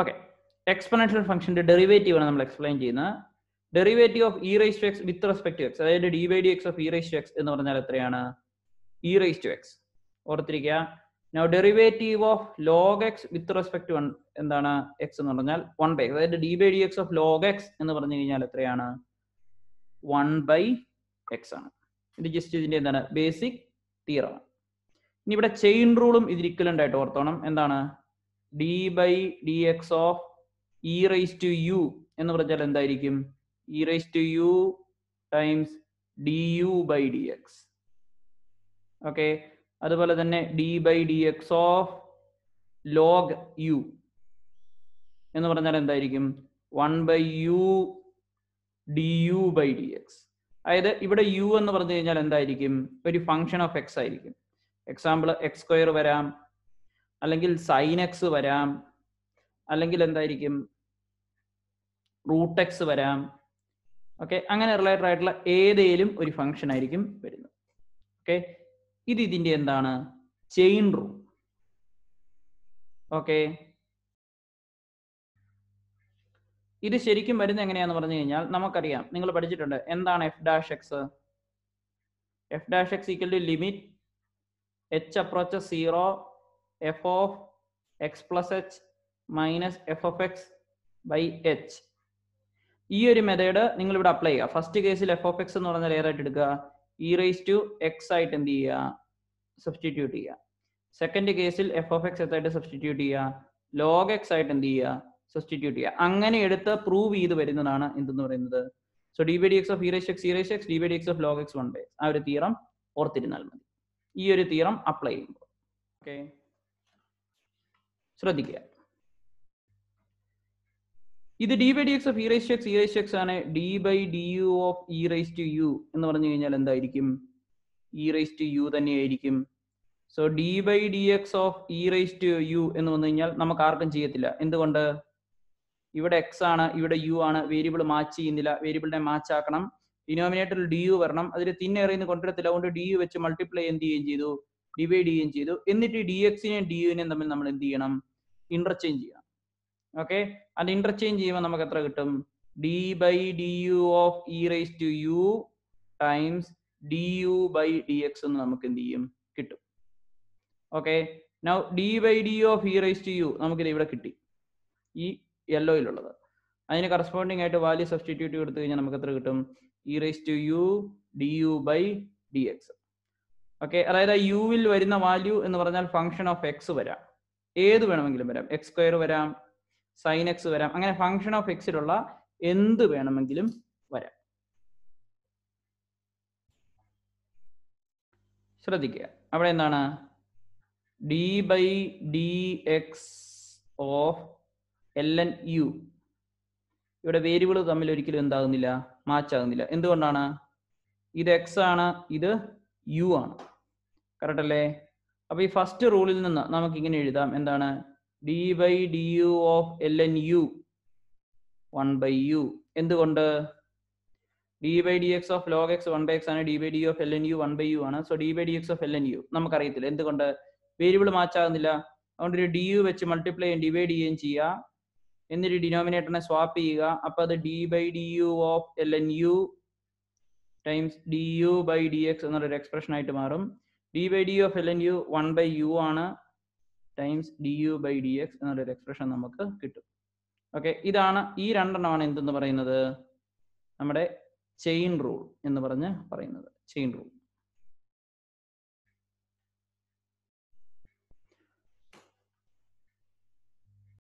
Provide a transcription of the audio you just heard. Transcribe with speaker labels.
Speaker 1: okay എക്സ്പെനൻഷ്യൽ ഫംഗ്ഷന്റെ derivative ആണ് നമ്മൾ എക്സ്പ്ലെയിൻ ചെയ്യുന്നത് derivative of e raise to x with respect to x അതായത് d by d x of e raise to x എന്ന് പറഞ്ഞാൽ എത്രയാണ് ഇ റൈസ് ടു എക്സ് ഓർത്തിരിക്കുക no derivative of log x with respect to എന്താണ് x എന്ന് പറഞ്ഞാൽ one by x അതായത് d by d x of log x എന്ന് പറഞ്ഞു കഴിഞ്ഞാൽ എത്രയാണ് വൺ ബൈ എക്സ് ആണ് ഇത് ജസ്റ്റ് ഇതിന്റെ എന്താണ് ബേസിക് തീറമാണ് ഇനി ഇവിടെ ചെയിൻ റൂളും ഇതിരിക്കലുണ്ടായിട്ട് ഇക്വലൻ്റ് ഓർത്തോണം എന്താണ് d by d x of e raise to u എന്ന് പറഞ്ഞാൽ എന്തായിരിക്കും e raise to u times d u by d x okay അതുപോലെ തന്നെ d by d x of log u എന്ന് പറഞ്ഞാൽ എന്തായിരിക്കും one by u d u by d x അതായത് ഇവിടെ യു എന്ന് പറഞ്ഞു കഴിഞ്ഞാൽ എന്തായിരിക്കും ഒരു ഫംഗ്ഷൻ ഓഫ് എക്സ് ആയിരിക്കും എക്സാമ്പിൾ എക്സ് സ്ക്വയർ വരാം അല്ലെങ്കിൽ സൈൻ എക്സ് വരാം അല്ലെങ്കിൽ എന്തായിരിക്കും റൂട്ട് എക്സ് വരാം ഓക്കെ അങ്ങനെ റിലേറ്റഡ് ആയിട്ടുള്ള ഏതേലും ഒരു ഫംഗ്ഷൻ ആയിരിക്കും വരുന്നത് ഓക്കെ ഇത് ഇതിന്റെ എന്താണ് ചെയിൻ റൂൾ ഓക്കെ ഇത് ശരിക്കും വരുന്നത് എങ്ങനെയാന്ന് പറഞ്ഞു കഴിഞ്ഞാൽ നമുക്കറിയാം നിങ്ങൾ പഠിച്ചിട്ടുണ്ട് എന്താണ് f dash x f dash x equal to limit h approach zero f of x plus h minus f of x by h ഈ ഒരു മെത്തേഡ് നിങ്ങൾ ഇവിടെ അപ്ലൈ ചെയ്യുക ഫസ്റ്റ് കേസിൽ എഫ് ഓഫ് എക്സ് എന്ന് പറഞ്ഞാൽ ഏതായിട്ട് എടുക്കുക ഇ റേസ് ടു എക്സ് ആയിട്ട് എന്ത് ചെയ്യുക സബ്സ്റ്റിറ്റ്യൂട്ട് ചെയ്യുക second case f of x എത്തായിട്ട് സബ്സ്റ്റിറ്റ്യൂട്ട് ചെയ്യുക ലോഗ് എക്സ് ആയിട്ട് എന്ത് ചെയ്യുക സബ്സ്റ്റിറ്റ്യൂട്ട് ചെയ്യുക അങ്ങനെ എടുത്ത് പ്രൂവ് ചെയ്ത് വരുന്നതാണ് എന്തെന്ന് പറയുന്നത് so d by d x of e raise x e raise x d by d x of log x one by ആ ഒരു തീറം ഓർത്തിരുന്നാൽ മതി ഈ ഒരു തീറം അപ്ലൈ ചെയ്യുമ്പോൾ ഓക്കെ ശ്രദ്ധിക്കുക ഇത് d by d x of e raise x e raise x ആണ് d by d u of e raise to u എന്ന് പറഞ്ഞു കഴിഞ്ഞാൽ എന്തായിരിക്കും ഇ റൈസ് ടു യു തന്നെയായിരിക്കും so d by d x of e raise to u എന്ന് വന്നു കഴിഞ്ഞാൽ നമുക്ക് ആർക്കും ചെയ്യത്തില്ല എന്തുകൊണ്ട് ഇവിടെ എക്സ് ആണ് ഇവിടെ യു ആണ് വേരിയബിൾ മാച്ച് ചെയ്യുന്നില്ല വേരിയബിളിനെ മാച്ച് ആക്കണം ഡിനോമിനേറ്ററിൽ ഡി യു വരണം അതിൽ തിന്നെ കൊണ്ടുവരത്തില്ല അതുകൊണ്ട് ഡി യു വെച്ച് മൾട്ടിപ്ലൈ എന്ത് ചെയ്യുകയും ചെയ്തു ഡിവൈഡ് ചെയ്യുകയും ചെയ്തു എന്നിട്ട് ഡി എക്സിനെയും ഡി യുവിനെയും തമ്മിൽ നമ്മൾ എന്ത് ചെയ്യണം ഇന്റർചേഞ്ച് ചെയ്യണം ഓക്കെ അത് ഇന്റർചേഞ്ച് ചെയ്യുമ്പോൾ നമുക്ക് എത്ര കിട്ടും d by d u of e raise to u times d u by d x എന്ന് നമുക്ക് എന്ത് ചെയ്യും കിട്ടും okay now d by d of e raise to u നമുക്കിത് ഇവിടെ കിട്ടി ഈ യെല്ലോയിലുള്ളത് അതിന് കറസ്പോണ്ടിങ് ആയിട്ട് വാല്യൂ സബ്സ്റ്റിറ്റ്യൂട്ട് കൊടുത്തു കഴിഞ്ഞാൽ നമുക്ക് എത്ര കിട്ടും e raise to u d u by d x okay അതായത് യുവിൽ വരുന്ന വാല്യൂ എന്ന് പറഞ്ഞാൽ ഫംഗ്ഷൻ ഓഫ് എക്സ് വരാം ഏത് വേണമെങ്കിലും വരാം എക്സ് സ്ക്വയർ വരാം സൈൻ എക്സ് വരാം അങ്ങനെ ഫംഗ്ഷൻ ഓഫ് എക്സിലുള്ള എന്ത് വേണമെങ്കിലും വരാം ശ്രദ്ധിക്കുക അവിടെ എന്താണ് d by d x of l n u ഇവിടെ വേരിയബിള് തമ്മിൽ ഒരിക്കലും എന്താകുന്നില്ല മാച്ച് ആകുന്നില്ല എന്തുകൊണ്ടാണ് ഇത് എക്സ് ആണ് ഇത് യു ആണ് കറക്റ്റ് അല്ലേ അപ്പൊ ഈ ഫസ്റ്റ് റൂളിൽ നിന്ന് നമുക്ക് ഇങ്ങനെ എഴുതാം എന്താണ് d by d u of l n u one by u എന്തുകൊണ്ട് d by d x of log x one by x ആണ് d by d of l n u one by u ആണ് so d by d x of l n u നമുക്കറിയത്തില്ല എന്തുകൊണ്ട് variable match ആകുന്നില്ല അതുകൊണ്ട് ഒരു d u വെച്ച് multiply ചെയ്യും divide ചെയ്യുകയും ചെയ്യുക എന്നിട്ട് ഡിനോമിനേറ്ററിനെ സ്വാപ്പ് ചെയ്യുക അപ്പൊ അത് d by d u of l n u times d u by d x എന്നൊരു എക്സ്പ്രഷൻ ആയിട്ട് മാറും d by d of l n u one by u ആണ് times d u by d x എന്നുള്ളൊരു expression നമുക്ക് കിട്ടും okay ഇതാണ് ഈ രണ്ടെണ്ണമാണ് എന്തെന്ന് പറയുന്നത് നമ്മുടെ ചെയിൻ റൂൾ എന്ന് പറഞ്ഞ് പറയുന്നത് ചെയിൻ റൂൾ